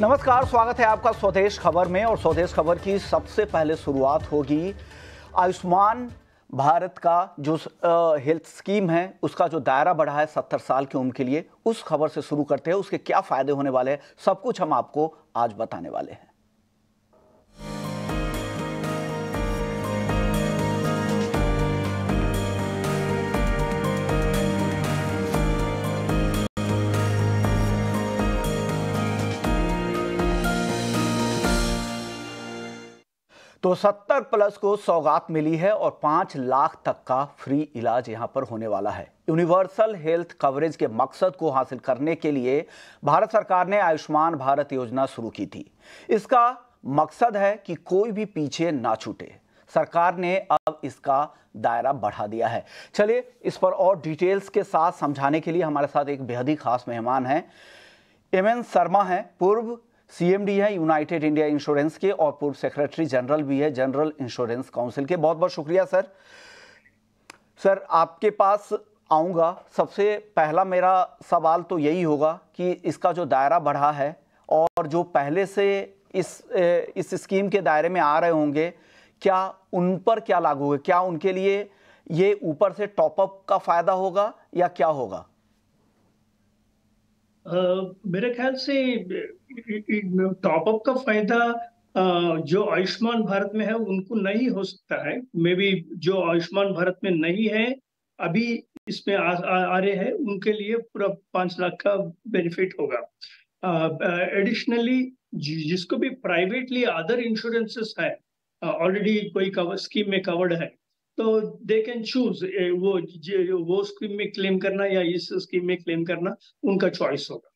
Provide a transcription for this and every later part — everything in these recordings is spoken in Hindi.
नमस्कार स्वागत है आपका स्वदेश खबर में और स्वदेश खबर की सबसे पहले शुरुआत होगी आयुष्मान भारत का जो हेल्थ स्कीम है उसका जो दायरा बढ़ा है सत्तर साल की उम्र के लिए उस खबर से शुरू करते हैं उसके क्या फ़ायदे होने वाले हैं सब कुछ हम आपको आज बताने वाले हैं तो 70 प्लस को सौगात मिली है और 5 लाख तक का फ्री इलाज यहां पर होने वाला है यूनिवर्सल हेल्थ कवरेज के मकसद को हासिल करने के लिए भारत सरकार ने आयुष्मान भारत योजना शुरू की थी इसका मकसद है कि कोई भी पीछे ना छूटे सरकार ने अब इसका दायरा बढ़ा दिया है चलिए इस पर और डिटेल्स के साथ समझाने के लिए हमारे साथ एक बेहद ही खास मेहमान हैं एम एन शर्मा हैं पूर्व सीएमडी है यूनाइटेड इंडिया इंश्योरेंस के और पूर्व सेक्रेटरी जनरल भी है जनरल इंश्योरेंस काउंसिल के बहुत बहुत शुक्रिया सर सर आपके पास आऊँगा सबसे पहला मेरा सवाल तो यही होगा कि इसका जो दायरा बढ़ा है और जो पहले से इस इस स्कीम के दायरे में आ रहे होंगे क्या उन पर क्या लागू है क्या उनके लिए ये ऊपर से टॉपअप का फ़ायदा होगा या क्या होगा मेरे ख्याल से टॉप अप का फायदा जो आयुष्मान भारत में है उनको नहीं हो सकता है मे बी जो आयुष्मान भारत में नहीं है अभी इसमें आ, आ, आ रहे हैं उनके लिए पूरा पांच लाख का बेनिफिट होगा एडिशनली जिसको भी प्राइवेटली अदर इंश्योरेंसेस है ऑलरेडी कोई कवर स्कीम में कवर्ड है तो दे कैन चूज वो वो स्कीम में क्लेम करना या इस स्कीम में क्लेम करना उनका चॉइस होगा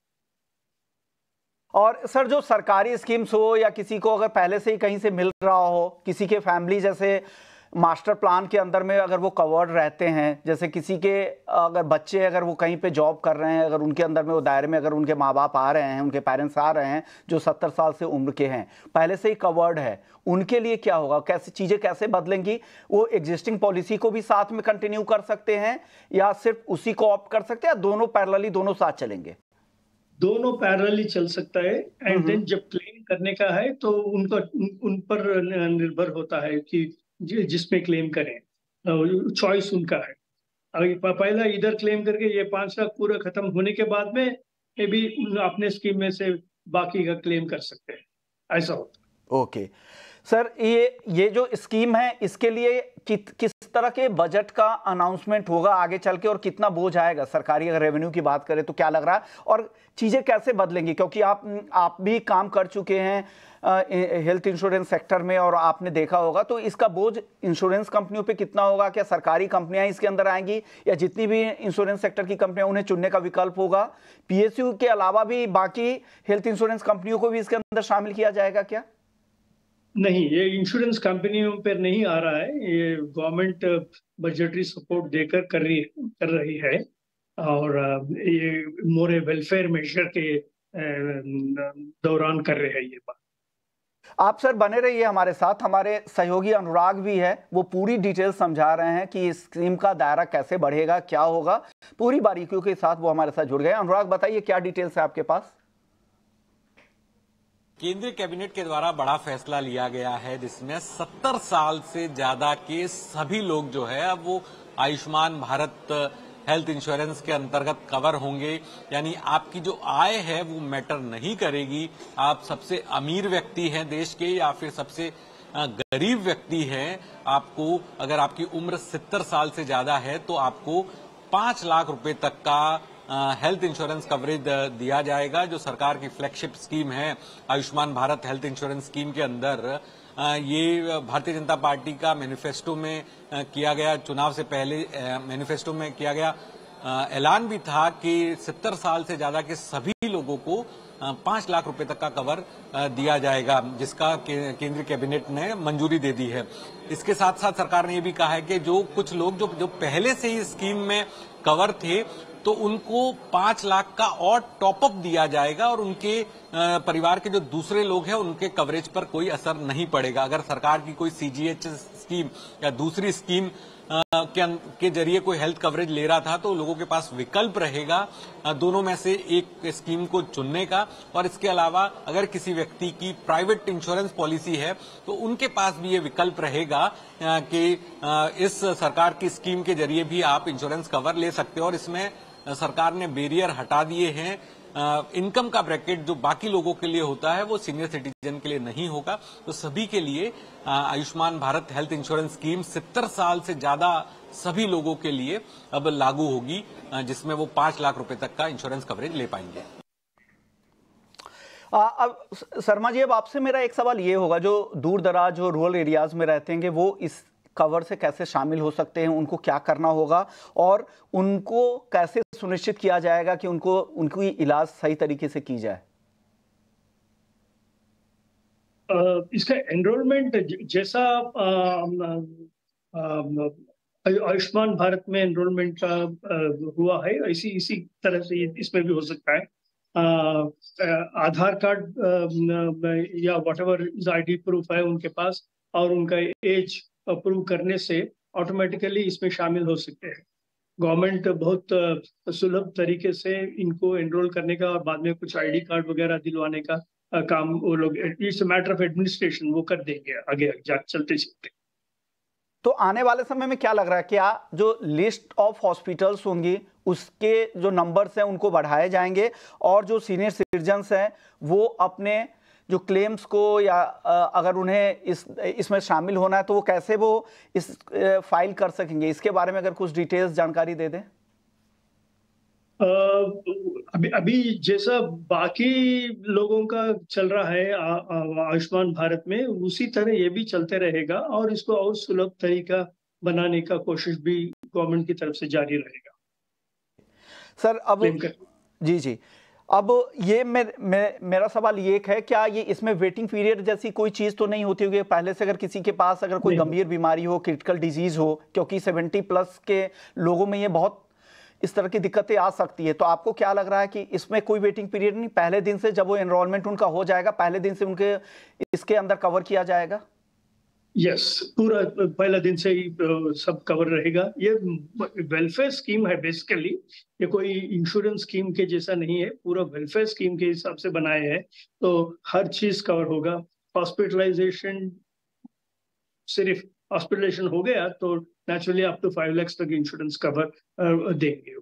और सर जो सरकारी स्कीम्स हो या किसी को अगर पहले से ही कहीं से मिल रहा हो किसी के फैमिली जैसे मास्टर प्लान के अंदर में अगर वो कवर्ड रहते हैं जैसे किसी के अगर बच्चे अगर वो कहीं पे जॉब कर रहे हैं अगर उनके अंदर में वो दायरे में अगर उनके माँ बाप आ रहे हैं उनके पेरेंट्स आ रहे हैं जो सत्तर साल से उम्र के हैं पहले से ही कवर्ड है उनके लिए क्या होगा कैसे चीज़ें कैसे बदलेंगी वो एग्जिस्टिंग पॉलिसी को भी साथ में कंटिन्यू कर सकते हैं या सिर्फ उसी को ऑप्ट कर सकते हैं या दोनों पैरलली दोनों साथ चलेंगे दोनों पैरेलली चल सकता है एंड देन हम्म। जब क्लेम करने का है तो उनका उन पर निर्भर होता है कि जिसमें क्लेम करें चॉइस उनका है अगर पहला इधर क्लेम करके ये पांच लाख पूरा खत्म होने के बाद में ये भी अपने स्कीम में से बाकी का क्लेम कर सकते हैं ऐसा होता ओके सर ये ये जो स्कीम है इसके लिए कि, किस तरह के बजट का अनाउंसमेंट होगा आगे चल के और कितना बोझ आएगा सरकारी अगर रेवेन्यू की बात करें तो क्या लग रहा है और चीज़ें कैसे बदलेंगी क्योंकि आप आप भी काम कर चुके हैं हेल्थ इंश्योरेंस सेक्टर में और आपने देखा होगा तो इसका बोझ इंश्योरेंस कंपनियों पे कितना होगा क्या सरकारी कंपनियां इसके अंदर आएंगी या जितनी भी इंश्योरेंस सेक्टर की कंपनियां उन्हें चुनने का विकल्प होगा पीएसयू के अलावा भी बाकी हेल्थ इंश्योरेंस कंपनियों को भी इसके अंदर शामिल किया जाएगा क्या नहीं ये इंश्योरेंस कंपनियों पर नहीं आ रहा है ये गवर्नमेंट बजटरी सपोर्ट देकर कर रही कर रही है और uh, ये मोरे वेलफेयर मेजर के uh, दौरान कर रहे हैं ये बात आप सर बने रहिए हमारे साथ हमारे सहयोगी अनुराग भी है वो पूरी डिटेल समझा रहे हैं कि इस स्कीम का दायरा कैसे बढ़ेगा क्या होगा पूरी बारीकियों के साथ वो हमारे साथ जुड़ गए अनुराग बताइए क्या डिटेल्स है आपके पास केंद्रीय कैबिनेट के द्वारा बड़ा फैसला लिया गया है जिसमें 70 साल से ज्यादा के सभी लोग जो है अब वो आयुष्मान भारत हेल्थ इंश्योरेंस के अंतर्गत कवर होंगे यानी आपकी जो आय है वो मैटर नहीं करेगी आप सबसे अमीर व्यक्ति हैं देश के या फिर सबसे गरीब व्यक्ति हैं आपको अगर आपकी उम्र सत्तर साल से ज्यादा है तो आपको पांच लाख रुपए तक का हेल्थ इंश्योरेंस कवरेज दिया जाएगा जो सरकार की फ्लैगशिप स्कीम है Ayushman Bharat health insurance scheme के अंदर ये भारतीय जनता पार्टी का मैनिफेस्टो में किया गया चुनाव से पहले मैनिफेस्टो में किया गया ऐलान भी था कि 70 साल से ज्यादा के सभी लोगों को पांच लाख रुपए तक का कवर दिया जाएगा जिसका केंद्रीय कैबिनेट ने मंजूरी दे दी है इसके साथ साथ सरकार ने यह भी कहा है कि जो कुछ लोग जो जो पहले से ही स्कीम में कवर थे तो उनको पांच लाख का और टॉपअप दिया जाएगा और उनके परिवार के जो दूसरे लोग हैं उनके कवरेज पर कोई असर नहीं पड़ेगा अगर सरकार की कोई सीजीएच स्कीम या दूसरी स्कीम के, अं-, के जरिए कोई हेल्थ कवरेज ले रहा था तो लोगों के पास विकल्प रहेगा दोनों में से एक स्कीम को चुनने का और इसके अलावा अगर किसी व्यक्ति की प्राइवेट इंश्योरेंस पॉलिसी है तो उनके पास भी ये विकल्प रहेगा कि इस सरकार की स्कीम के जरिए भी आप इंश्योरेंस कवर ले सकते हो और इसमें सरकार ने बैरियर हटा दिए हैं इनकम का ब्रैकेट जो बाकी लोगों के लिए होता है वो सीनियर सिटीजन के लिए नहीं होगा तो सभी के लिए Ayushman Bharat health insurance scheme सत्तर साल से ज्यादा सभी लोगों के लिए अब लागू होगी जिसमें वो पांच लाख रुपए तक का इंश्योरेंस कवरेज ले पाएंगे आ, अब शर्मा जी अब आपसे मेरा एक सवाल ये होगा जो दूर दराज और रूरल एरियाज में रहते हैं वो इस कवर से कैसे शामिल हो सकते हैं उनको क्या करना होगा और उनको कैसे सुनिश्चित किया जाएगा कि उनको उनकी इलाज सही तरीके से की जाए इसका एनरोलमेंट जैसा आयुष्मान भारत में एनरोलमेंट का हुआ है इसी इसी तरह से इसमें भी हो सकता है आधार कार्ड या whatever I D proof है उनके पास और उनका एज अप्रूव करने से ऑटोमेटिकली इसमें शामिल हो सकते हैं गवर्नमेंट बहुत सुलभ तरीके से इनको एनरोल करने का और बाद में कुछ आईडी कार्ड वगैरह दिलवाने का काम वो लोग इट्स मैटर ऑफ एडमिनिस्ट्रेशन वो कर देंगे आगे चलते चलते तो आने वाले समय में क्या लग रहा है क्या जो लिस्ट ऑफ हॉस्पिटल्स होंगी उसके जो नंबर्स हैं उनको बढ़ाए जाएंगे और जो सीनियर सिटीजन्स हैं वो अपने जो क्लेम्स को या अगर उन्हें इस इसमें शामिल होना है तो वो कैसे वो इस फाइल कर सकेंगे इसके बारे में अगर कुछ डिटेल्स जानकारी दे दें अभी अभी जैसा बाकी लोगों का चल रहा है आयुष्मान भारत में उसी तरह ये भी चलते रहेगा और इसको और सुलभ तरीका बनाने का कोशिश भी गवर्नमेंट की तरफ से जारी रहेगा सर अब जी जी अब ये मे, मे, मेरा सवाल ये है क्या ये इसमें वेटिंग पीरियड जैसी कोई चीज़ तो नहीं होती होगी पहले से अगर किसी के पास अगर कोई गंभीर बीमारी हो क्रिटिकल डिजीज़ हो क्योंकि सेवेंटी प्लस के लोगों में ये बहुत इस तरह की दिक्कतें आ सकती है तो आपको क्या लग रहा है कि इसमें कोई वेटिंग पीरियड नहीं पहले दिन से जब वो एनरोलमेंट उनका हो जाएगा पहले दिन से उनके इसके अंदर कवर किया जाएगा यस पूरा पहला दिन से ही सब कवर रहेगा ये वेलफेयर स्कीम है बेसिकली ये कोई इंश्योरेंस स्कीम के जैसा नहीं है पूरा वेलफेयर स्कीम के हिसाब से बनाए हैं तो हर चीज कवर होगा हॉस्पिटलाइजेशन सिर्फ हॉस्पिटलाइजेशन हो गया तो नेचुरली आप तो फाइव लैक्स तक इंश्योरेंस कवर देंगे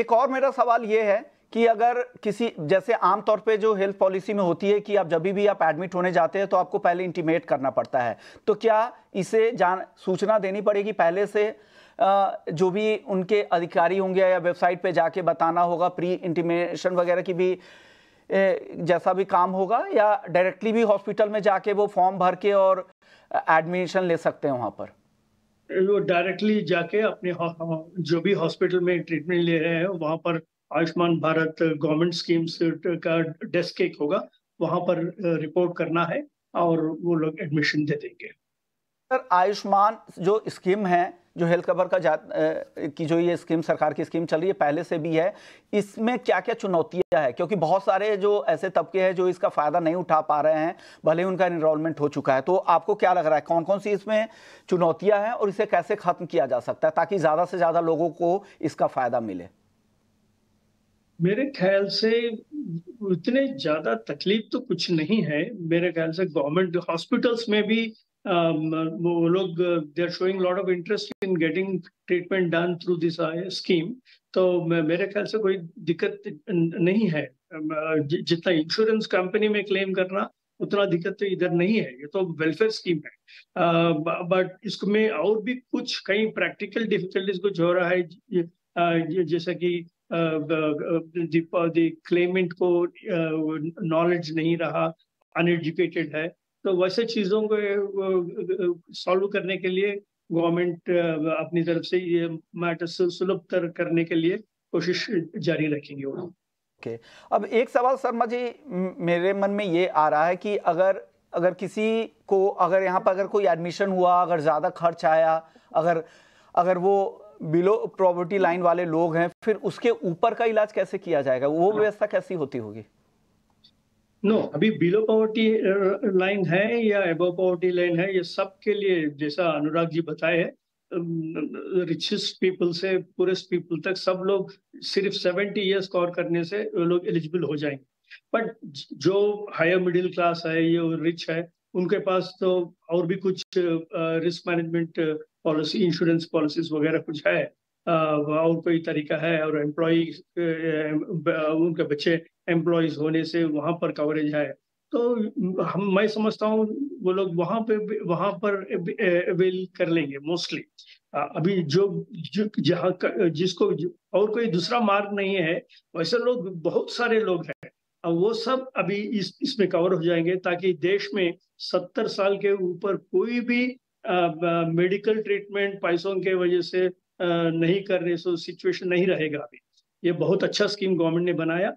एक और मेरा सवाल ये है कि अगर किसी जैसे आमतौर पे जो हेल्थ पॉलिसी में होती है कि आप जब भी आप एडमिट होने जाते हैं तो आपको पहले इंटीमेट करना पड़ता है तो क्या इसे जान सूचना देनी पड़ेगी पहले से जो भी उनके अधिकारी होंगे या वेबसाइट पे जाके बताना होगा प्री इंटीमेशन वगैरह की भी जैसा भी काम होगा या डायरेक्टली भी हॉस्पिटल में जाके वो फॉर्म भर के और एडमिशन ले सकते हैं वहाँ पर वो डायरेक्टली जाके अपने जो भी हॉस्पिटल में ट्रीटमेंट ले रहे हैं वहाँ पर आयुष्मान भारत गवर्नमेंट स्कीम्स का डेस्क एक होगा वहां पर रिपोर्ट करना है और वो लोग एडमिशन दे देंगे सर आयुष्मान जो स्कीम है जो हेल्थ कवर का जा की जो ये स्कीम सरकार की स्कीम चल रही है पहले से भी है इसमें क्या क्या चुनौतियां है क्योंकि बहुत सारे जो ऐसे तबके हैं जो इसका फ़ायदा नहीं उठा पा रहे हैं भले ही उनका इनरोलमेंट हो चुका है तो आपको क्या लग रहा है कौन कौन सी इसमें चुनौतियाँ हैं और इसे कैसे ख़त्म किया जा सकता है ताकि ज़्यादा से ज़्यादा लोगों को इसका फ़ायदा मिले मेरे ख्याल से उतने ज़्यादा तकलीफ तो कुछ नहीं है मेरे ख्याल से गवर्नमेंट हॉस्पिटल्स में भी वो लोग they are showing lot of interest in getting treatment done through this scheme तो मेरे ख्याल से कोई दिक्कत नहीं है जितना इंश्योरेंस कंपनी में क्लेम करना उतना दिक्कत तो इधर नहीं है ये तो वेलफेयर स्कीम है बट इसमें और भी कुछ कई प्रैक्टिकल डिफिकल्टीज कुछ हो रहा है जैसा कि the क्लेमेंट को नॉलेज नहीं रहा अनएजुकेटेड है तो वैसे चीज़ों को सॉल्व करने के लिए गवर्नमेंट अपनी तरफ से ये मैटर सुलभतर करने के लिए कोशिश जारी रखेंगे वो ओके okay. अब एक सवाल शर्मा जी मेरे मन में ये आ रहा है कि अगर अगर किसी को अगर यहाँ पर अगर कोई एडमिशन हुआ अगर ज़्यादा खर्च आया अगर अगर वो बिलो प्रॉपर्टी लाइन वाले लोग हैं फिर उसके ऊपर का इलाज कैसे किया जाएगा वो व्यवस्था कैसी होती होगी नो no, अभी बिलो पॉवर्टी लाइन है या एबो पॉवर्टी लाइन है ये सब के लिए जैसा अनुराग जी बताए रिचेस्ट पीपल um, से पुरेस्ट पीपल तक सब लोग सिर्फ सेवेंटी ईयर्स कवर करने से लोग एलिजिबल हो जाएंगे बट जो हायर मिडिल क्लास है ये रिच है उनके पास तो और भी कुछ risk management policy insurance policies वगैरह कुछ है और कोई तरीका है और एम्प्लॉय उनके बच्चे एम्प्लॉयज होने से वहाँ पर कवरेज है तो हम मैं समझता हूँ वो लोग वहाँ पे वहाँ पर अवेल कर लेंगे मोस्टली अभी जो, जो जहाँ जिसको और कोई दूसरा मार्ग नहीं है वैसे लोग बहुत सारे लोग हैं अब वो सब अभी इस इसमें कवर हो जाएंगे ताकि देश में सत्तर साल के ऊपर कोई भी मेडिकल ट्रीटमेंट पैसों के वजह से नहीं कर रहे सो सिचुएशन नहीं रहेगा अभी ये बहुत अच्छा स्कीम गवर्नमेंट ने बनाया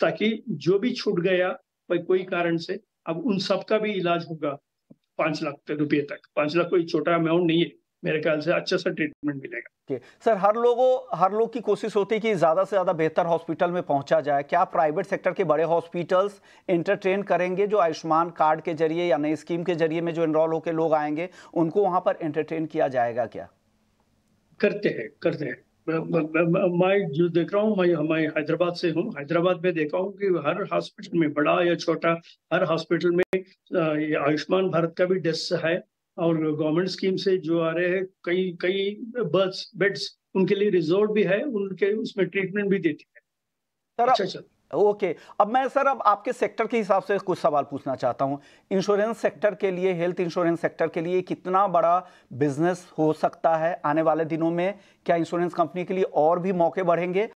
ताकि जो भी छूट गया कोई कारण से अब उन सबका भी इलाज होगा पांच लाख रुपए तक पांच लाख कोई छोटा अमाउंट नहीं है मेरे ख्याल से अच्छा सा ट्रीटमेंट मिलेगा okay. सर हर लोगों हर लोग की कोशिश होती है कि ज़्यादा से ज़्यादा बेहतर हॉस्पिटल में पहुंचा जाए क्या प्राइवेट सेक्टर के बड़े हॉस्पिटल्स इंटरटेन करेंगे जो आयुष्मान कार्ड के जरिए या नई स्कीम के जरिए में जो इनरोल होकर लोग आएंगे उनको वहां पर इंटरटेन किया जाएगा क्या करते हैं करते हैं मैं जो देख रहा हूँ मैं मैं हैदराबाद से हूँ हैदराबाद में देखा हूँ कि हर हॉस्पिटल में बड़ा या छोटा हर हॉस्पिटल में आयुष्मान भारत का भी डेस्क है और गवर्नमेंट स्कीम से जो आ रहे हैं कई कई बर्थ बेड्स उनके लिए रिजोर्ट भी है उनके उसमें ट्रीटमेंट भी देती है सर अच्छा सर अच्छा। ओके अब मैं सर अब आपके सेक्टर के हिसाब से कुछ सवाल पूछना चाहता हूँ इंश्योरेंस सेक्टर के लिए हेल्थ इंश्योरेंस सेक्टर के लिए कितना बड़ा बिजनेस हो सकता है आने वाले दिनों में क्या इंश्योरेंस कंपनी के लिए और भी मौके बढ़ेंगे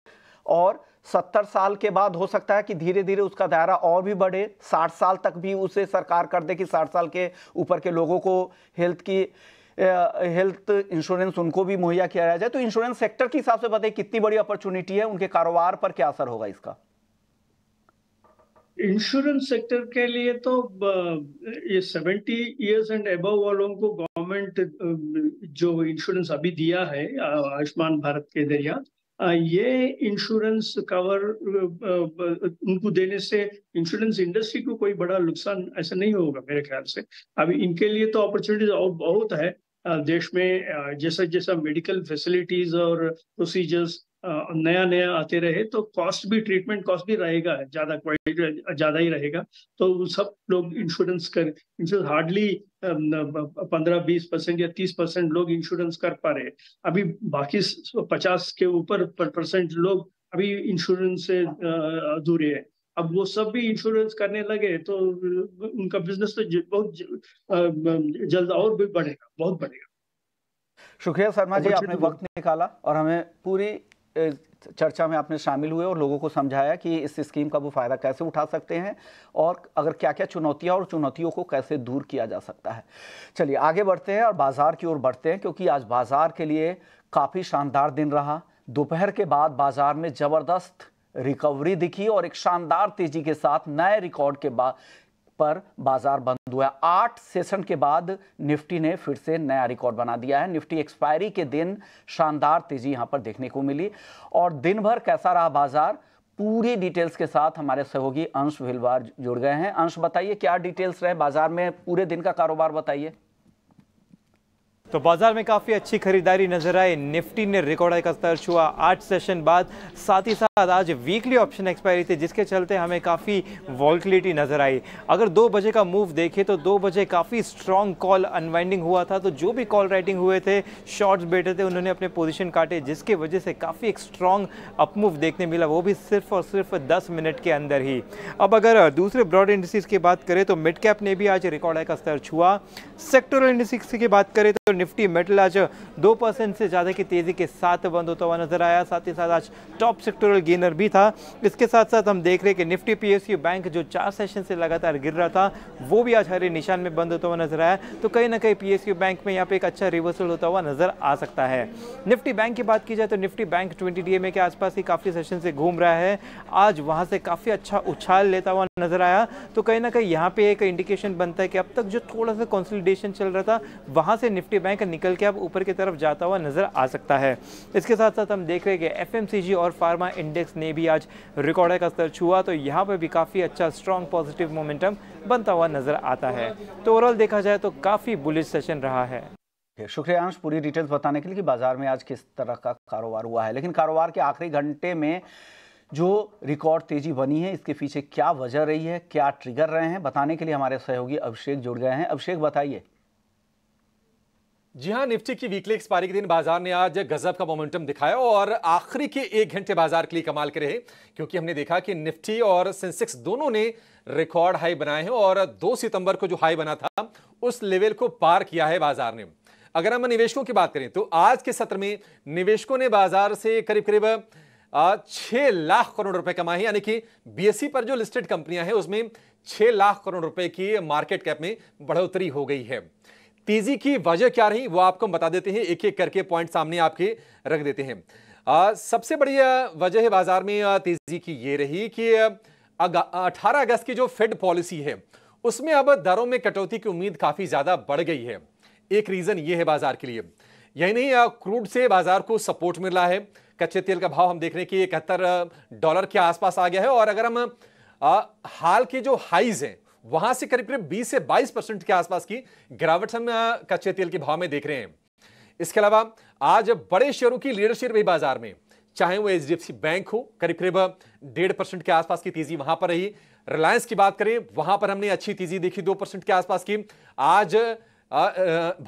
और सत्तर साल के बाद हो सकता है कि धीरे धीरे उसका दायरा और भी बढ़े साठ साल तक भी उसे सरकार कर दे कि साठ साल के ऊपर के लोगों को हेल्थ की हेल्थ इंश्योरेंस उनको भी मुहैया किया जाए तो इंश्योरेंस सेक्टर के हिसाब से बताइए कितनी बड़ी अपॉर्चुनिटी है उनके कारोबार पर क्या असर होगा इसका इंश्योरेंस सेक्टर के लिए तो ये सेवेंटी इयर्स एंड एबव वालों को गवर्नमेंट जो इंश्योरेंस अभी दिया है आयुष्मान भारत के जरिया ये इंश्योरेंस कवर उनको देने से इंश्योरेंस इंडस्ट्री को कोई बड़ा नुकसान ऐसा नहीं होगा मेरे ख्याल से अभी इनके लिए तो अपॉर्चुनिटीज और बहुत है देश में जैसा जैसा मेडिकल फैसिलिटीज और प्रोसीजर्स नया नया आते रहे तो कॉस्ट भी ट्रीटमेंट कॉस्ट भी रहेगा ज्यादा क्वालिटी ज्यादा ही रहेगा तो सब लोग इंश्योरेंस कर इंश्योरेंस हार्डली पंद्रह बीस परसेंट या तीस परसेंट लोग इंश्योरेंस कर पा रहे अभी बाकी पचास के ऊपर परसेंट लोग अभी इंश्योरेंस से अधूरे हैं अब वो सब भी इंश्योरेंस करने लगे तो उनका बिजनेस तो बहुत जल्द और भी बढ़ेगा बहुत बढ़ेगा शुक्रिया शर्मा जी आपने वक्त निकाला और हमें पूरी चर्चा में आपने शामिल हुए और लोगों को समझाया कि इस स्कीम का वो फ़ायदा कैसे उठा सकते हैं और अगर क्या क्या चुनौतियाँ और चुनौतियों को कैसे दूर किया जा सकता है चलिए आगे बढ़ते हैं और बाज़ार की ओर बढ़ते हैं क्योंकि आज बाज़ार के लिए काफ़ी शानदार दिन रहा दोपहर के बाद बाज़ार में ज़बरदस्त रिकवरी दिखी और एक शानदार तेज़ी के साथ नए रिकॉर्ड के बाद पर बाजार बंद हुआ आठ सेशन के बाद निफ्टी ने फिर से नया रिकॉर्ड बना दिया है निफ्टी एक्सपायरी के दिन शानदार तेजी यहां पर देखने को मिली और दिन भर कैसा रहा बाजार पूरी डिटेल्स के साथ हमारे सहयोगी अंश भिलवार जुड़ गए हैं अंश बताइए क्या डिटेल्स रहे बाजार में पूरे दिन का कारोबार बताइए तो बाजार में काफ़ी अच्छी खरीदारी नजर आई निफ्टी ने रिकॉर्ड का स्तर छुआ आठ सेशन बाद साथ ही साथ आज वीकली ऑप्शन एक्सपायरी थी जिसके चलते हमें काफ़ी वॉल्टिलिटी नजर आई अगर दो बजे का मूव देखें तो दो बजे काफ़ी स्ट्रॉन्ग कॉल अनवाइंडिंग हुआ था तो जो भी कॉल राइटिंग हुए थे शॉर्ट्स बैठे थे उन्होंने अपने पोजिशन काटे जिसके वजह से काफ़ी एक स्ट्रॉन्ग अपमूव देखने मिला वो भी सिर्फ और सिर्फ दस मिनट के अंदर ही अब अगर दूसरे ब्रॉड इंडस्ट्रीज़ की बात करें तो मिड कैप ने भी आज रिकॉर्ड का स्तर छुआ सेक्टोरल इंडस्ट्रीज की बात करें तो निफ्टी मेटल आज दो परसेंट से ज़्यादा की तेज़ी के साथ बंद होता हुआ नजर आया साथ ही साथ आज टॉप सेक्टोरल गेनर भी था इसके साथ साथ हम देख रहे हैं कि निफ्टी पी बैंक जो चार सेशन से लगातार गिर रहा था वो भी आज हरे निशान में बंद होता हुआ नजर आया तो कहीं ना कहीं पी बैंक में यहाँ पे एक अच्छा रिवर्सल होता हुआ नजर आ सकता है निफ्टी बैंक की बात की जाए तो निफ्टी बैंक ट्वेंटी डी के आसपास ही काफ़ी सेशन से घूम रहा है आज वहाँ से काफ़ी अच्छा उछाल लेता हुआ नजर आया तो कहीं ना कहीं यहाँ पे एक इंडिकेशन बनता है कि अब तक जो थोड़ा सा कंसोलिडेशन चल रहा था वहाँ से निफ्टी बैंक निकल के अब ऊपर की तरफ जाता हुआ नजर आ सकता है इसके साथ साथ हम देख रहे हैं कि एफ और फार्मा इंडेक्स ने भी आज रिकॉर्ड का स्तर छुआ तो यहाँ पर भी काफ़ी अच्छा स्ट्रॉन्ग पॉजिटिव मोमेंटम बनता हुआ नजर आता है तो ओवरऑल देखा जाए तो काफ़ी बुलिश सेशन रहा है शुक्रिया अंश पूरी डिटेल्स बताने के लिए कि बाजार में आज किस तरह का कारोबार हुआ है लेकिन कारोबार के आखिरी घंटे में जो रिकॉर्ड तेजी बनी है इसके पीछे क्या वजह रही है क्या ट्रिगर रहे हैं बताने के लिए हमारे सहयोगी अभिषेक जुड़ गए हैं अभिषेक बताइए जी हाँ निफ्टी की वीकली एक्सपायरी के दिन बाजार ने आज गजब का मोमेंटम दिखाया और आखिरी के एक घंटे बाजार के लिए कमाल के रहे क्योंकि हमने देखा कि निफ्टी और सेंसेक्स दोनों ने रिकॉर्ड हाई बनाए हैं और 2 सितंबर को जो हाई बना था उस लेवल को पार किया है बाजार ने अगर हम निवेशकों की बात करें तो आज के सत्र में निवेशकों ने बाजार से करीब करीब छह लाख करोड़ रुपए कमाए यानी कि बी e पर जो लिस्टेड कंपनियां हैं उसमें छह लाख करोड़ रुपए की मार्केट कैप में बढ़ोतरी हो गई है तेजी की वजह क्या रही वो आपको हम बता देते हैं एक एक करके पॉइंट सामने आपके रख देते हैं आ, सबसे बड़ी वजह है बाजार में तेजी की ये रही कि अठारह अगस्त की जो फेड पॉलिसी है उसमें अब दरों में कटौती की उम्मीद काफी ज्यादा बढ़ गई है एक रीजन ये है बाजार के लिए यही नहीं क्रूड से बाजार को सपोर्ट मिल रहा है कच्चे तेल का भाव हम देख रहे हैं कि इकहत्तर डॉलर के आसपास आ गया है और अगर हम आ, हाल के जो हाइज हैं वहां से करीब करीब 20 से 22 परसेंट के आसपास की गिरावट हम कच्चे तेल के भाव में देख रहे हैं इसके अलावा आज बड़े शेयरों की लीडरशिप रही बाजार में चाहे वो एच बैंक हो करीब करीब डेढ़ परसेंट के आसपास की तेजी वहां पर रही रिलायंस की बात करें वहां पर हमने अच्छी तेजी देखी दो परसेंट के आसपास की आज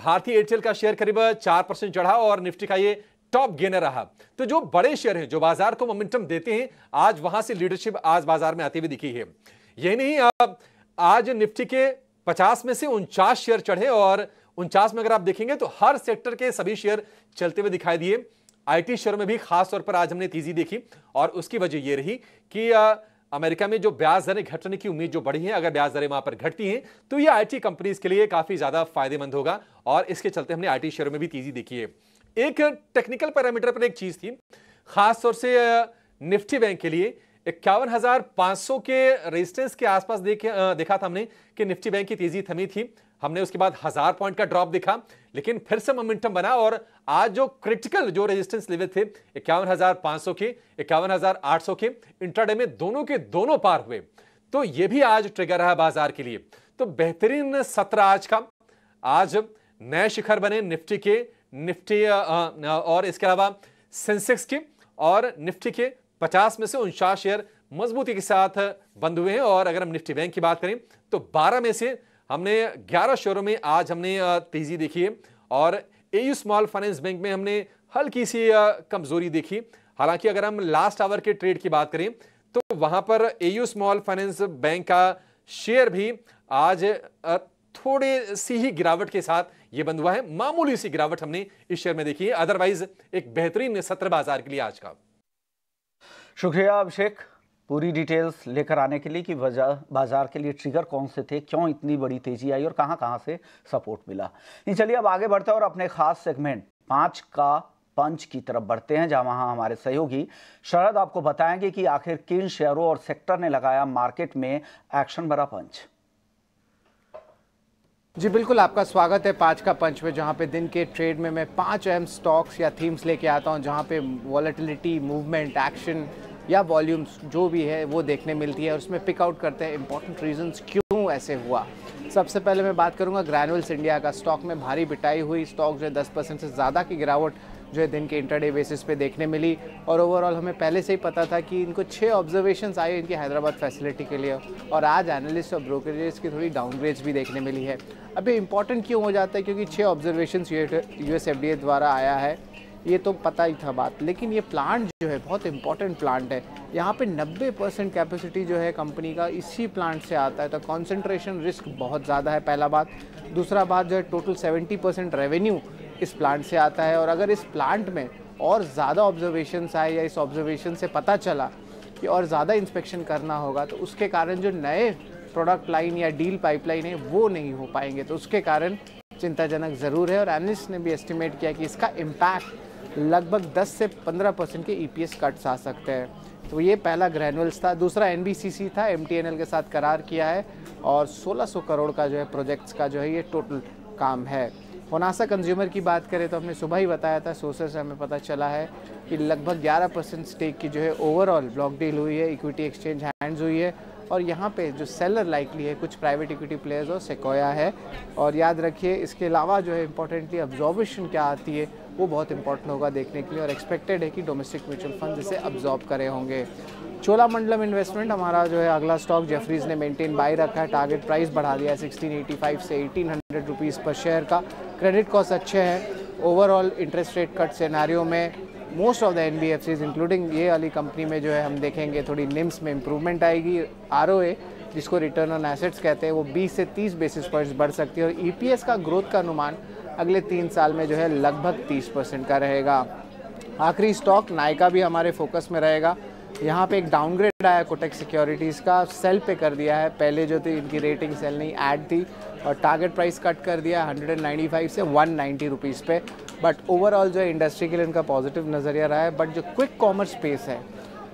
भारतीय एयरटेल का शेयर करीब चार परसेंट चढ़ा और निफ्टी का ये टॉप गेनर रहा तो जो बड़े शेयर हैं जो बाजार को मोमेंटम देते हैं आज वहां से लीडरशिप आज बाजार में आती हुई दिखी है यही नहीं अब आज निफ्टी के 50 में से उनचास शेयर चढ़े और उनचास में अगर आप देखेंगे तो हर सेक्टर के सभी शेयर चलते हुए दिखाई दिए आईटी शेयर में भी खास तौर पर आज हमने तेजी देखी और उसकी वजह यह रही कि आ, अमेरिका में जो ब्याज दरें घटने की उम्मीद जो बढ़ी है अगर ब्याज दरें वहां पर घटती हैं तो ये आईटी कंपनीज के लिए काफी ज्यादा फायदेमंद होगा और इसके चलते हमने आईटी शेयरों में भी तेजी देखी है एक टेक्निकल पैरामीटर पर एक चीज थी खासतौर से निफ्टी बैंक के लिए इक्यावन हजार पांच सौ के रेजिस्टेंस के आसपास देखे देखा था हमने कि निफ्टी बैंक की तेजी थमी थी हमने उसके बाद हजार पॉइंट का ड्रॉप दिखा लेकिन फिर से मोमेंटम बना और आज जो क्रिटिकल जो रेजिस्टेंस लेवल थे इक्यावन हजार पांच सौ के इक्यावन हजार आठ सौ के इंट्राडे में दोनों के दोनों पार हुए तो ये भी आज ट्रिगर रहा बाजार के लिए तो बेहतरीन सत्र आज का आज नए शिखर बने निफ्टी के निफ्टी और इसके अलावा सेंसेक्स के और निफ्टी के पचास में से उनचास शेयर मजबूती के साथ बंद हुए हैं और अगर हम निफ्टी बैंक की बात करें तो बारह में से हमने ग्यारह शेयरों में आज हमने तेजी देखी है और एयू स्मॉल फाइनेंस बैंक में हमने हल्की सी कमजोरी देखी हालांकि अगर हम लास्ट आवर के ट्रेड की बात करें तो वहां पर एयू स्मॉल फाइनेंस बैंक का शेयर भी आज थोड़े सी ही गिरावट के साथ ये बंद हुआ है मामूली सी गिरावट हमने इस शेयर में देखी है अदरवाइज एक बेहतरीन सत्र बाजार के लिए आज का शुक्रिया अभिषेक पूरी डिटेल्स लेकर आने के लिए कि बाजार के लिए ट्रिगर कौन से थे क्यों इतनी बड़ी तेजी आई और कहां कहां से सपोर्ट मिला ये चलिए अब आगे बढ़ते हैं और अपने खास सेगमेंट पांच का पंच की तरफ बढ़ते हैं जहां वहां हमारे सहयोगी शरद आपको बताएंगे कि आखिर किन शेयरों और सेक्टर ने लगाया मार्केट में एक्शन भरा पंच जी बिल्कुल आपका स्वागत है पाँच का पंच में जहाँ पे दिन के ट्रेड में मैं पांच अहम स्टॉक्स या थीम्स लेके आता हूँ जहाँ पे वॉलेटिलिटी मूवमेंट एक्शन या वॉल्यूम्स जो भी है वो देखने मिलती है और उसमें पिकआउट करते हैं इंपॉर्टेंट रीजंस क्यों ऐसे हुआ सबसे पहले मैं बात करूँगा ग्रैनुअल्स इंडिया का स्टॉक में भारी बिटाई हुई स्टॉक जो दस परसेंट से ज़्यादा की गिरावट जो है दिन के इंटरडे बेसिस पे देखने मिली और ओवरऑल हमें पहले से ही पता था कि इनको छः ऑब्जर्वेशंस आए इनकी हैदराबाद फैसिलिटी के लिए और आज एनालिस्ट और ब्रोकरेजेस की थोड़ी डाउनग्रेड्स भी देखने मिली है अभी इंपॉर्टेंट क्यों हो जाता है क्योंकि छः ऑब्जर्वेशन यू एस द्वारा आया है ये तो पता ही था बात लेकिन ये प्लांट जो है बहुत इंपॉर्टेंट प्लांट है यहाँ पे 90 परसेंट कैपेसिटी जो है कंपनी का इसी प्लांट से आता है तो कंसंट्रेशन रिस्क बहुत ज़्यादा है पहला बात दूसरा बात जो है टोटल 70 परसेंट रेवेन्यू इस प्लांट से आता है और अगर इस प्लांट में और ज़्यादा ऑब्ज़र्वेशन आए या इस ऑब्जर्वेशन से पता चला कि और ज़्यादा इंस्पेक्शन करना होगा तो उसके कारण जो नए प्रोडक्ट लाइन या डील पाइपलाइन है वो नहीं हो पाएंगे तो उसके कारण चिंताजनक ज़रूर है और एनलिस्ट ने भी एस्टिमेट किया कि इसका इम्पैक्ट लगभग 10 से 15 परसेंट के ई e कट्स आ सकते हैं तो ये पहला ग्रैनुअल्स था दूसरा एन था एम के साथ करार किया है और 1600 करोड़ का जो है प्रोजेक्ट्स का जो है ये टोटल काम है होनासा कंज्यूमर की बात करें तो हमने सुबह ही बताया था सोर्सेज से हमें पता चला है कि लगभग 11 परसेंट स्टेक की जो है ओवरऑल ब्लॉक डील हुई है इक्विटी एक्सचेंज हैंड्स हुई है और यहाँ पे जो सेलर लाइकली है कुछ प्राइवेट इक्विटी प्लेयर्स और सेकोया है और याद रखिए इसके अलावा जो है इंपॉर्टेंटली ऑब्जॉर्वेशन क्या आती है वो बहुत इंपॉर्टेंट होगा देखने के लिए और एक्सपेक्टेड है कि डोमेस्टिक म्यूचुअल फंड इसे अब्जॉर्ब करे होंगे चोला मंडलम इन्वेस्टमेंट हमारा जो है अगला स्टॉक जेफरीज ने मेंटेन बाई रखा है टारगेट प्राइस बढ़ा दिया है सिक्सटीन से एटीन हंड्रेड पर शेयर का क्रेडिट कॉस्ट अच्छे हैं ओवरऑल इंटरेस्ट रेट कट सेनारियों में most of the N B F Cs including ये वाली कंपनी में जो है हम देखेंगे थोड़ी निम्स में इंप्रूवमेंट आएगी आर ओ ए जिसको रिटर्न ऑन एसेट्स कहते हैं वो 20 से 30 बेसिस पॉइंट्स बढ़ सकती है और ई e का ग्रोथ का अनुमान अगले तीन साल में जो है लगभग 30 परसेंट का रहेगा आखिरी स्टॉक नायका भी हमारे फोकस में रहेगा यहाँ पे एक डाउनग्रेड आया कोटेक सिक्योरिटीज़ का सेल पे कर दिया है पहले जो थी इनकी रेटिंग सेल नहीं ऐड थी और टारगेट प्राइस कट कर दिया 195 से 190 नाइन्टी पे बट ओवरऑल जो है इंडस्ट्री के लिए इनका पॉजिटिव नज़रिया रहा है बट जो क्विक कॉमर्स स्पेस है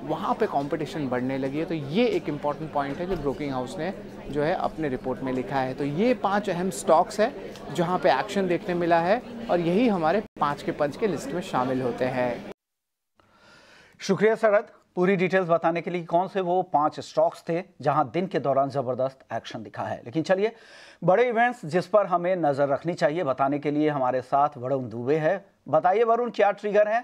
वहाँ पे कंपटीशन बढ़ने लगी है तो ये एक इम्पॉर्टेंट पॉइंट है जो ब्रोकिंग हाउस ने जो है अपने रिपोर्ट में लिखा है तो ये पांच अहम स्टॉक्स है जहाँ पे एक्शन देखने मिला है और यही हमारे पाँच के पंच के लिस्ट में शामिल होते हैं शुक्रिया शरद पूरी डिटेल्स बताने के लिए कौन से वो पांच स्टॉक्स थे जहां दिन के दौरान ज़बरदस्त एक्शन दिखा है लेकिन चलिए बड़े इवेंट्स जिस पर हमें नज़र रखनी चाहिए बताने के लिए हमारे साथ वरुण दुबे है बताइए वरुण क्या ट्रिगर है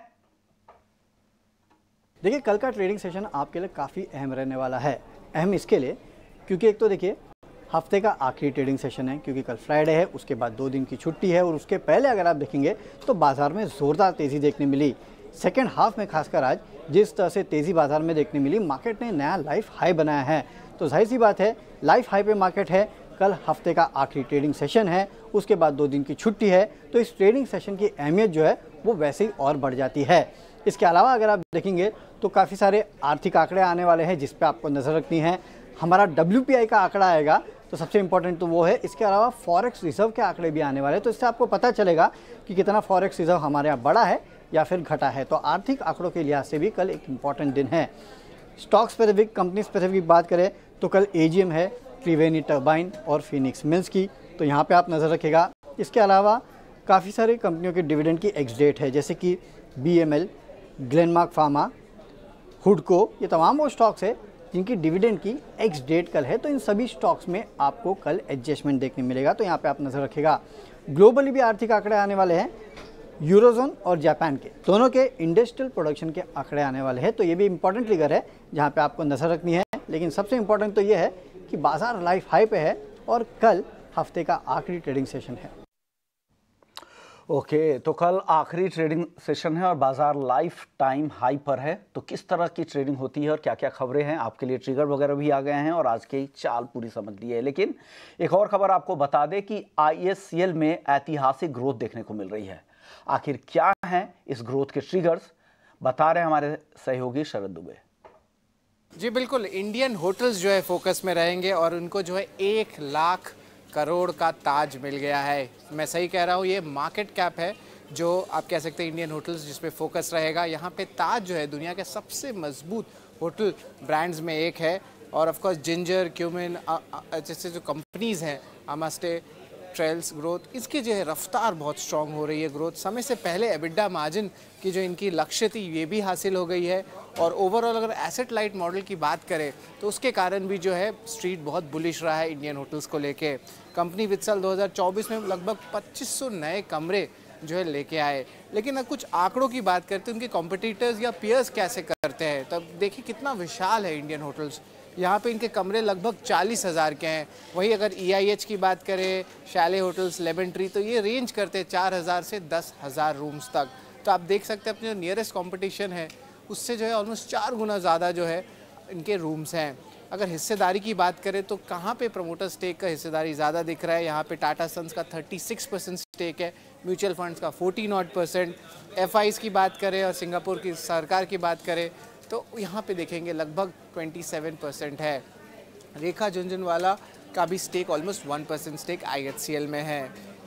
देखिए कल का ट्रेडिंग सेशन आपके लिए काफ़ी अहम रहने वाला है अहम इसके लिए क्योंकि एक तो देखिए हफ्ते का आखिरी ट्रेडिंग सेशन है क्योंकि कल फ्राइडे है उसके बाद दो दिन की छुट्टी है और उसके पहले अगर आप देखेंगे तो बाजार में ज़ोरदार तेज़ी देखने मिली सेकेंड हाफ में खासकर आज जिस तरह से तेज़ी बाजार में देखने मिली मार्केट ने नया लाइफ हाई बनाया है तो जाहिर सी बात है लाइफ हाई पे मार्केट है कल हफ्ते का आखिरी ट्रेडिंग सेशन है उसके बाद दो दिन की छुट्टी है तो इस ट्रेडिंग सेशन की अहमियत जो है वो वैसे ही और बढ़ जाती है इसके अलावा अगर आप देखेंगे तो काफ़ी सारे आर्थिक आंकड़े आने वाले हैं जिस पर आपको नज़र रखनी है हमारा डब्ल्यू का आंकड़ा आएगा तो सबसे इम्पोर्टेंट तो वो है इसके अलावा फॉरेक्स रिजर्व के आंकड़े भी आने वाले हैं तो इससे आपको पता चलेगा कि कितना फॉरेक्स रिजर्व हमारे यहाँ बड़ा है या फिर घटा है तो आर्थिक आंकड़ों के लिहाज से भी कल एक इम्पॉर्टेंट दिन है स्टॉक स्पेसिफिक कंपनी स्पेसिफिक बात करें तो कल एजीएम है त्रिवेणी टर्बाइन और फिनिक्स मिल्स की तो यहाँ पे आप नज़र रखेगा इसके अलावा काफ़ी सारी कंपनियों के डिविडेंड की एक्स डेट है जैसे कि B M L Glenmark Pharma हुडको ये तमाम वो स्टॉक्स है जिनकी डिविडेंड की एक्स डेट कल है तो इन सभी स्टॉक्स में आपको कल एडजस्टमेंट देखने मिलेगा तो यहाँ पे आप नज़र रखेगा ग्लोबली भी आर्थिक आंकड़े आने वाले हैं यूरोजोन और जापान के दोनों के इंडस्ट्रियल प्रोडक्शन के आंकड़े आने वाले हैं तो ये भी इंपॉर्टेंट फिगर है जहाँ पे आपको नज़र रखनी है लेकिन सबसे इंपॉर्टेंट तो ये है कि बाजार लाइफ हाई पे है और कल हफ्ते का आखिरी ट्रेडिंग सेशन है ओके okay, तो कल आखिरी ट्रेडिंग सेशन है और बाजार लाइफ टाइम हाई पर है तो किस तरह की ट्रेडिंग होती है और क्या क्या खबरें हैं आपके लिए ट्रिगर वगैरह भी आ गए हैं और आज की चाल पूरी समझ ली है लेकिन एक और खबर आपको बता दें कि आईएससीएल में ऐतिहासिक ग्रोथ देखने को मिल रही है आखिर क्या हैं इस ग्रोथ के ट्रिगर्स बता रहे हमारे सहयोगी शरद दुबे जी बिल्कुल इंडियन होटल्स जो है फोकस में रहेंगे और उनको जो है एक लाख करोड़ का ताज मिल गया है मैं सही कह रहा हूँ ये मार्केट कैप है जो आप कह सकते हैं इंडियन होटल्स जिस पे फोकस रहेगा यहाँ पे ताज जो है दुनिया के सबसे मजबूत होटल ब्रांड्स में एक है और ऑफ कोर्स जिंजर क्यूमिन जैसे जो कंपनीज़ हैं अमास्टे ट्रेल्स ग्रोथ इसकी जो है रफ्तार बहुत स्ट्रॉन्ग हो रही है ग्रोथ समय से पहले एबिडा मार्जिन की जो इनकी लक्ष्य थी ये भी हासिल हो गई है और ओवरऑल अगर एसेट लाइट मॉडल की बात करें तो उसके कारण भी जो है स्ट्रीट बहुत बुलिश रहा है इंडियन होटल्स को लेके कंपनी विद साल 2024 में लगभग पच्चीस नए कमरे जो है लेके आए लेकिन अब कुछ आंकड़ों की बात करते हैं उनके कॉम्पिटिटर्स या पियर्स कैसे करते हैं तब तो देखिए कितना विशाल है इंडियन होटल्स यहाँ पे इनके कमरे लगभग चालीस हज़ार के हैं वहीं अगर ई e की बात करें शाले होटल्स लेमन ट्री तो ये रेंज करते हैं चार हज़ार से दस हज़ार रूम्स तक तो आप देख सकते हैं अपने जो नियरेस्ट कॉम्पिटिशन है उससे जो है ऑलमोस्ट चार गुना ज़्यादा जो है इनके रूम्स हैं अगर हिस्सेदारी की बात करें तो कहाँ पे प्रमोटर स्टेक का हिस्सेदारी ज़्यादा दिख रहा है यहाँ पे टाटा सन्स का 36 परसेंट स्टेक है म्यूचुअल फंड्स का 14 नॉट परसेंट एफ की बात करें और सिंगापुर की सरकार की बात करें तो यहाँ पे देखेंगे लगभग 27 परसेंट है रेखा झुंझुनवाला का भी stake almost one percent stake आई में है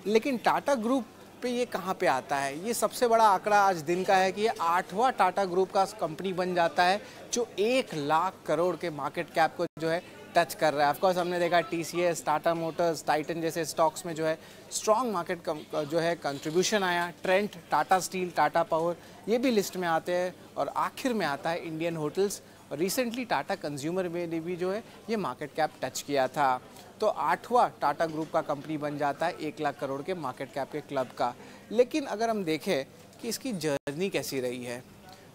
लेकिन टाटा ग्रुप पे ये कहाँ पे आता है ये सबसे बड़ा आंकड़ा आज दिन का है कि ये आठवां टाटा ग्रुप का कंपनी बन जाता है जो एक लाख करोड़ के मार्केट कैप को जो है टच कर रहा है ऑफकोर्स हमने देखा T C S Tata Motors Titan जैसे स्टॉक्स में जो है स्ट्रॉन्ग मार्केट जो है कंट्रीब्यूशन आया Trent Tata Steel Tata Power ये भी लिस्ट में आते हैं और आखिर में आता है इंडियन होटल्स और रिसेंटली टाटा कंज्यूमर में भी जो है ये मार्केट कैप टच किया था तो आठवां टाटा ग्रुप का कंपनी बन जाता है एक लाख करोड़ के मार्केट कैप के क्लब का लेकिन अगर हम देखें कि इसकी जर्नी कैसी रही है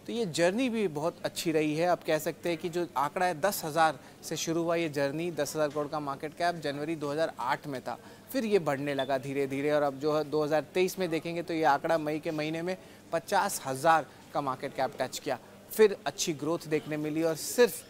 तो ये जर्नी भी बहुत अच्छी रही है आप कह सकते हैं कि जो आंकड़ा है दस हज़ार से शुरू हुआ ये जर्नी दस हज़ार करोड़ का मार्केट कैप जनवरी 2008 में था फिर ये बढ़ने लगा धीरे धीरे और अब जो है दो में देखेंगे तो ये आंकड़ा मई के महीने में पचास हज़ार का मार्केट कैप टच किया फिर अच्छी ग्रोथ देखने मिली और सिर्फ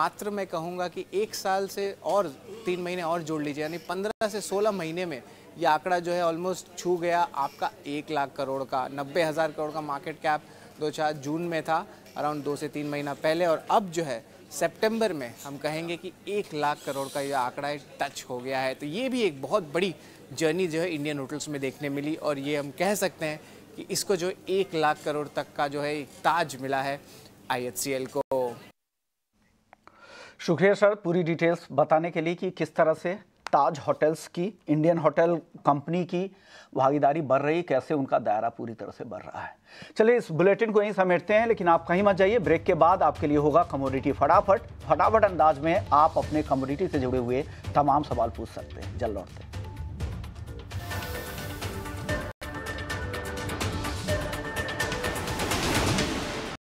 मात्र मैं कहूँगा कि एक साल से और तीन महीने और जोड़ लीजिए यानी पंद्रह से सोलह महीने में ये आंकड़ा जो है ऑलमोस्ट छू गया आपका एक लाख करोड़ का नब्बे हज़ार करोड़ का मार्केट कैप दो चार जून में था अराउंड दो से तीन महीना पहले और अब जो है सितंबर में हम कहेंगे कि एक लाख करोड़ का ये आंकड़ा टच हो गया है तो ये भी एक बहुत बड़ी जर्नी जो है इंडियन होटल्स में देखने मिली और ये हम कह सकते हैं कि इसको जो एक लाख करोड़ तक का जो है एक ताज मिला है आईएचसीएल को शुक्रिया सर पूरी डिटेल्स बताने के लिए कि किस तरह से ताज होटल्स की इंडियन होटल कंपनी की भागीदारी बढ़ रही कैसे उनका दायरा पूरी तरह से बढ़ रहा है चलिए इस बुलेटिन को यहीं समेटते हैं लेकिन आप कहीं मत जाइए ब्रेक के बाद आपके लिए होगा कमोडिटी फटाफट फटाफट अंदाज में आप अपने कमोडिटी से जुड़े हुए तमाम सवाल पूछ सकते हैं जल लौटते हैं